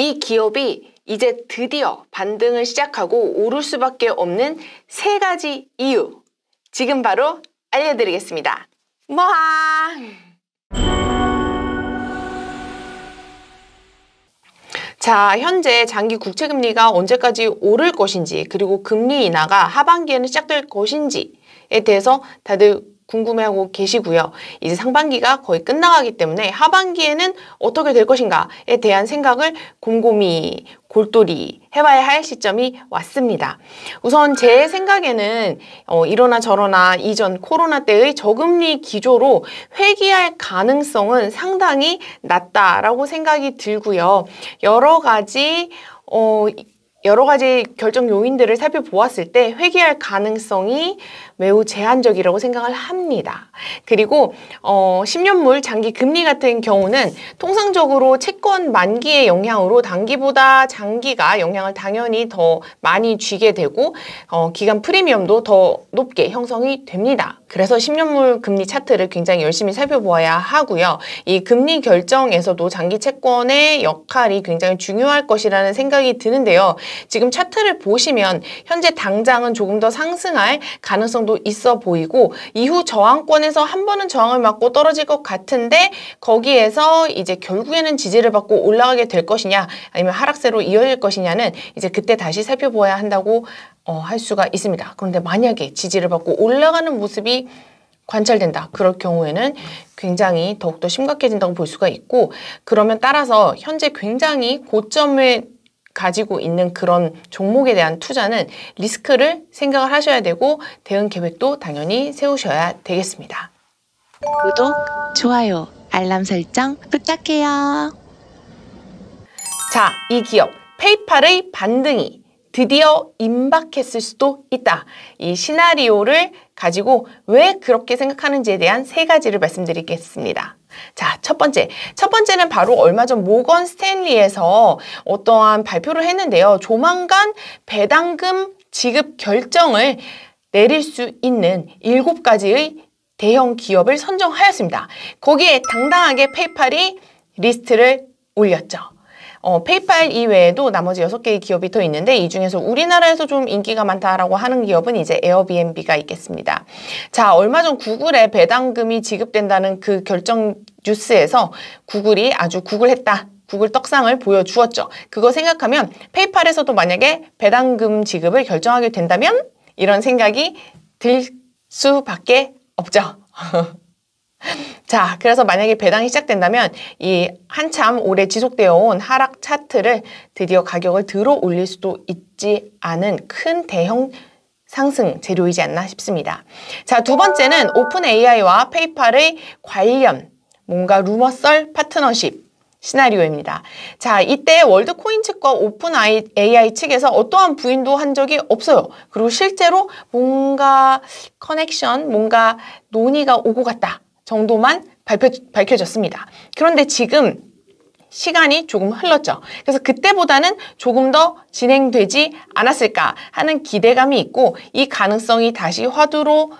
이 기업이 이제 드디어 반등을 시작하고 오를 수밖에 없는 세 가지 이유. 지금 바로 알려드리겠습니다. 뭐하! 자, 현재 장기 국채금리가 언제까지 오를 것인지, 그리고 금리 인하가 하반기에는 시작될 것인지에 대해서 다들 궁금해하고 계시고요. 이제 상반기가 거의 끝나가기 때문에 하반기에는 어떻게 될 것인가에 대한 생각을 곰곰이 골똘히 해봐야 할 시점이 왔습니다. 우선 제 생각에는 어, 이러나 저러나 이전 코로나 때의 저금리 기조로 회귀할 가능성은 상당히 낮다라고 생각이 들고요. 여러 가지 어, 여러 가지 결정 요인들을 살펴보았을 때 회귀할 가능성이 매우 제한적이라고 생각을 합니다. 그리고 어, 10년물 장기 금리 같은 경우는 통상적으로 채권 만기의 영향으로 단기보다 장기가 영향을 당연히 더 많이 쥐게 되고 어, 기간 프리미엄도 더 높게 형성이 됩니다. 그래서 10년물 금리 차트를 굉장히 열심히 살펴보아야 하고요. 이 금리 결정에서도 장기 채권의 역할이 굉장히 중요할 것이라는 생각이 드는데요. 지금 차트를 보시면 현재 당장은 조금 더 상승할 가능성도 정도 있어 보이고 이후 저항권에서 한 번은 저항을 맞고 떨어질 것 같은데 거기에서 이제 결국에는 지지를 받고 올라가게 될 것이냐 아니면 하락세로 이어질 것이냐는 이제 그때 다시 살펴보아야 한다고 어, 할 수가 있습니다. 그런데 만약에 지지를 받고 올라가는 모습이 관찰된다. 그럴 경우에는 굉장히 더욱더 심각해진다고 볼 수가 있고 그러면 따라서 현재 굉장히 고점에 가지고 있는 그런 종목에 대한 투자는 리스크를 생각을 하셔야 되고 대응 계획도 당연히 세우셔야 되겠습니다. 구독, 좋아요, 알람 설정 부탁해요. 자, 이 기업 페이팔의 반등이 드디어 임박했을 수도 있다. 이 시나리오를 가지고 왜 그렇게 생각하는지에 대한 세 가지를 말씀드리겠습니다. 자, 첫 번째. 첫 번째는 바로 얼마 전 모건 스탠리에서 어떠한 발표를 했는데요. 조만간 배당금 지급 결정을 내릴 수 있는 일곱 가지의 대형 기업을 선정하였습니다. 거기에 당당하게 페이팔이 리스트를 올렸죠. 어, 페이팔 이외에도 나머지 여섯 개의 기업이 더 있는데 이 중에서 우리나라에서 좀 인기가 많다라고 하는 기업은 이제 에어비앤비가 있겠습니다. 자, 얼마 전 구글에 배당금이 지급된다는 그 결정 뉴스에서 구글이 아주 구글했다. 구글 떡상을 보여주었죠. 그거 생각하면 페이팔에서도 만약에 배당금 지급을 결정하게 된다면 이런 생각이 들 수밖에 없죠. 자, 그래서 만약에 배당이 시작된다면 이 한참 오래 지속되어 온 하락 차트를 드디어 가격을 들어 올릴 수도 있지 않은 큰 대형 상승 재료이지 않나 싶습니다. 자, 두 번째는 오픈 AI와 페이팔의 관련 뭔가 루머 썰 파트너십 시나리오입니다. 자, 이때 월드코인 측과 오픈 AI 측에서 어떠한 부인도 한 적이 없어요. 그리고 실제로 뭔가 커넥션, 뭔가 논의가 오고 갔다. 정도만 발표, 밝혀졌습니다. 그런데 지금 시간이 조금 흘렀죠. 그래서 그때보다는 조금 더 진행되지 않았을까 하는 기대감이 있고 이 가능성이 다시 화두로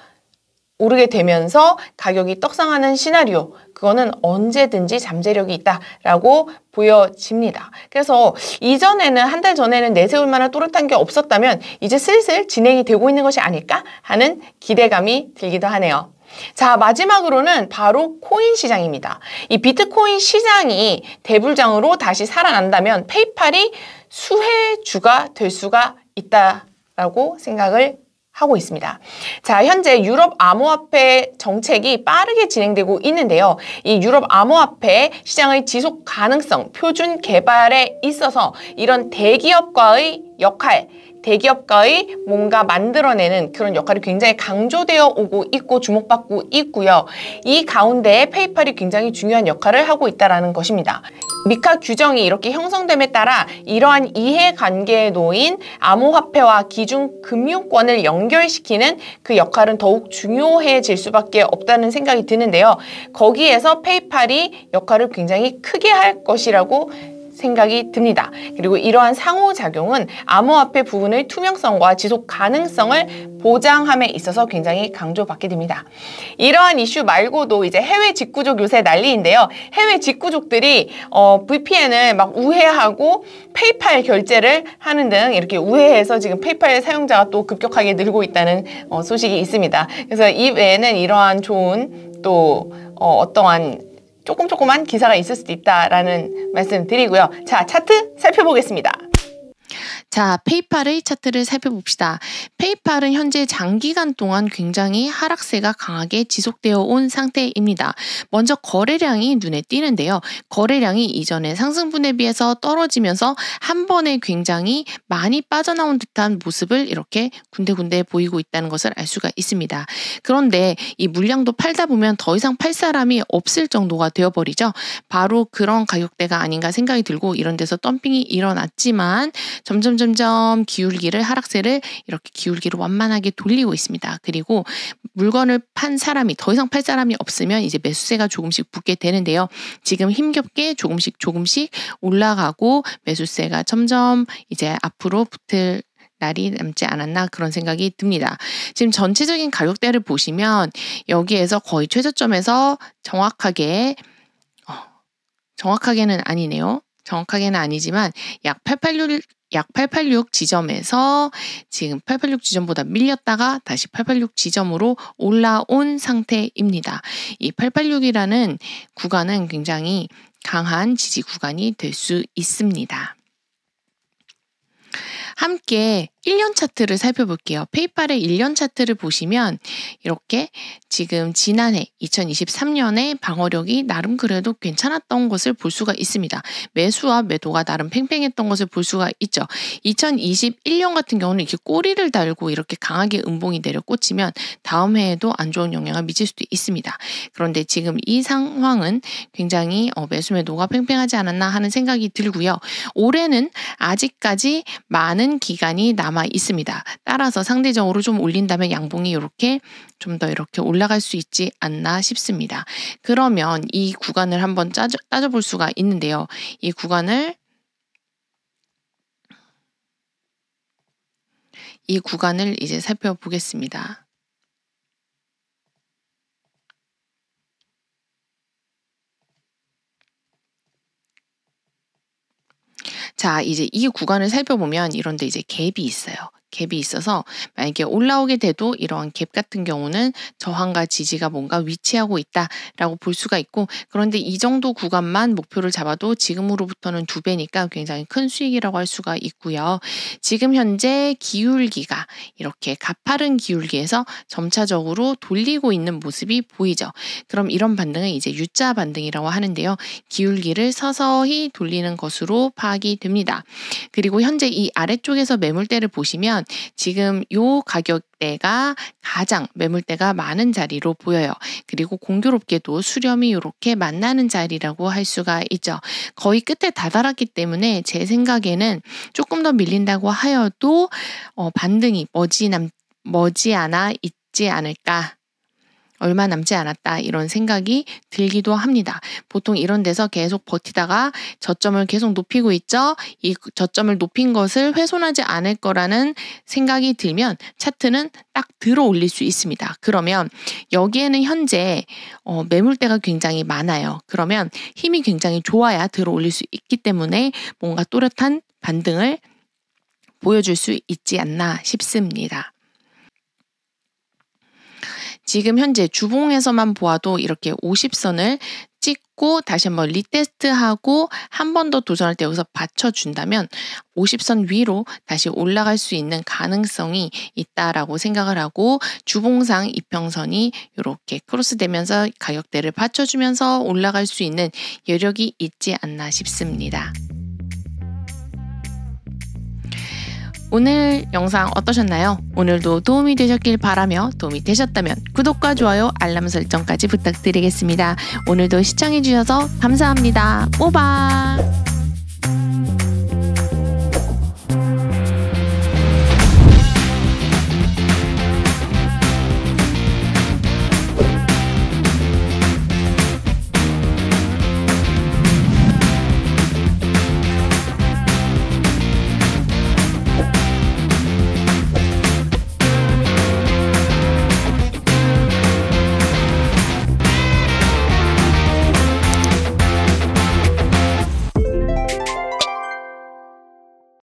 오르게 되면서 가격이 떡상하는 시나리오 그거는 언제든지 잠재력이 있다라고 보여집니다. 그래서 이전에는 한 달 전에는 내세울 만한 또렷한 게 없었다면 이제 슬슬 진행이 되고 있는 것이 아닐까 하는 기대감이 들기도 하네요. 자, 마지막으로는 바로 코인 시장입니다. 이 비트코인 시장이 대불장으로 다시 살아난다면 페이팔이 수혜주가 될 수가 있다라고 생각을 하고 있습니다. 자, 현재 유럽 암호화폐 정책이 빠르게 진행되고 있는데요. 이 유럽 암호화폐 시장의 지속 가능성, 표준 개발에 있어서 이런 대기업과의 역할, 대기업과의 뭔가 만들어내는 그런 역할이 굉장히 강조되어 오고 있고 주목받고 있고요. 이 가운데 페이팔이 굉장히 중요한 역할을 하고 있다는 것입니다. 미카 규정이 이렇게 형성됨에 따라 이러한 이해관계에 놓인 암호화폐와 기준금융권을 연결시키는 그 역할은 더욱 중요해질 수밖에 없다는 생각이 드는데요. 거기에서 페이팔이 역할을 굉장히 크게 할 것이라고 생각이 듭니다. 그리고 이러한 상호작용은 암호화폐 부분의 투명성과 지속 가능성을 보장함에 있어서 굉장히 강조받게 됩니다. 이러한 이슈 말고도 이제 해외 직구족 요새 난리인데요. 해외 직구족들이 어, VPN을 막 우회하고 페이팔 결제를 하는 등 이렇게 우회해서 지금 페이팔 사용자가 또 급격하게 늘고 있다는 어, 소식이 있습니다. 그래서 이 외에는 이러한 좋은 또 어, 어떠한 조금 조금만 기사가 있을 수도 있다라는 말씀 드리고요. 자, 차트 살펴보겠습니다. 자, 페이팔의 차트를 살펴봅시다. 페이팔은 현재 장기간 동안 굉장히 하락세가 강하게 지속되어 온 상태입니다. 먼저 거래량이 눈에 띄는데요. 거래량이 이전의 상승분에 비해서 떨어지면서 한 번에 굉장히 많이 빠져나온 듯한 모습을 이렇게 군데군데 보이고 있다는 것을 알 수가 있습니다. 그런데 이 물량도 팔다 보면 더 이상 팔 사람이 없을 정도가 되어버리죠. 바로 그런 가격대가 아닌가 생각이 들고 이런 데서 덤핑이 일어났지만 점점 점점점 기울기를 하락세를 이렇게 기울기로 완만하게 돌리고 있습니다. 그리고 물건을 판 사람이 더 이상 팔 사람이 없으면 이제 매수세가 조금씩 붙게 되는데요. 지금 힘겹게 조금씩 조금씩 올라가고 매수세가 점점 이제 앞으로 붙을 날이 남지 않았나 그런 생각이 듭니다. 지금 전체적인 가격대를 보시면 여기에서 거의 최저점에서 정확하게 어, 정확하게는 아니네요. 정확하게는 아니지만 약 886, 약886 지점에서 지금 886 지점보다 밀렸다가 다시 886 지점으로 올라온 상태입니다. 이 886이라는 구간은 굉장히 강한 지지 구간이 될 수 있습니다. 함께 1년 차트를 살펴볼게요. 페이팔의 1년 차트를 보시면 이렇게 지금 지난해 2023년에 방어력이 나름 그래도 괜찮았던 것을 볼 수가 있습니다. 매수와 매도가 나름 팽팽했던 것을 볼 수가 있죠. 2021년 같은 경우는 이렇게 꼬리를 달고 이렇게 강하게 음봉이 내려 꽂히면 다음 해에도 안 좋은 영향을 미칠 수도 있습니다. 그런데 지금 이 상황은 굉장히 어, 매수 매도가 팽팽하지 않았나 하는 생각이 들고요. 올해는 아직까지 많은 기간이 남 남아 있습니다. 따라서 상대적으로 좀 올린다면 양봉이 이렇게 좀 더 이렇게 올라갈 수 있지 않나 싶습니다. 그러면 이 구간을 한번 따져, 따져볼 수가 있는데요. 이 구간을 이 구간을 이제 살펴보겠습니다. 자, 이제 이 구간을 살펴보면 이런데 이제 갭이 있어요. 갭이 있어서 만약에 올라오게 돼도 이러한 갭 같은 경우는 저항과 지지가 뭔가 위치하고 있다라고 볼 수가 있고 그런데 이 정도 구간만 목표를 잡아도 지금으로부터는 두 배니까 굉장히 큰 수익이라고 할 수가 있고요. 지금 현재 기울기가 이렇게 가파른 기울기에서 점차적으로 돌리고 있는 모습이 보이죠. 그럼 이런 반등은 이제 U자 반등이라고 하는데요. 기울기를 서서히 돌리는 것으로 파악이 됩니다. 그리고 현재 이 아래쪽에서 매물대를 보시면 보면 지금 요 가격대가 가장 매물대가 많은 자리로 보여요. 그리고 공교롭게도 수렴이 이렇게 만나는 자리라고 할 수가 있죠. 거의 끝에 다다랐기 때문에 제 생각에는 조금 더 밀린다고 하여도 어, 반등이 머지남 머지않아 있지 않을까 얼마 남지 않았다 이런 생각이 들기도 합니다. 보통 이런 데서 계속 버티다가 저점을 계속 높이고 있죠. 이 저점을 높인 것을 훼손하지 않을 거라는 생각이 들면 차트는 딱 들어 올릴 수 있습니다. 그러면 여기에는 현재 어, 매물대가 굉장히 많아요. 그러면 힘이 굉장히 좋아야 들어 올릴 수 있기 때문에 뭔가 또렷한 반등을 보여줄 수 있지 않나 싶습니다. 지금 현재 주봉에서만 보아도 이렇게 50선을 찍고 다시 한번 리테스트하고 한 번 더 도전할 때 여기서 받쳐준다면 50선 위로 다시 올라갈 수 있는 가능성이 있다라고 생각을 하고 주봉상 이평선이 이렇게 크로스되면서 가격대를 받쳐주면서 올라갈 수 있는 여력이 있지 않나 싶습니다. 오늘 영상 어떠셨나요? 오늘도 도움이 되셨길 바라며 도움이 되셨다면 구독과 좋아요, 알람 설정까지 부탁드리겠습니다. 오늘도 시청해주셔서 감사합니다. 오바!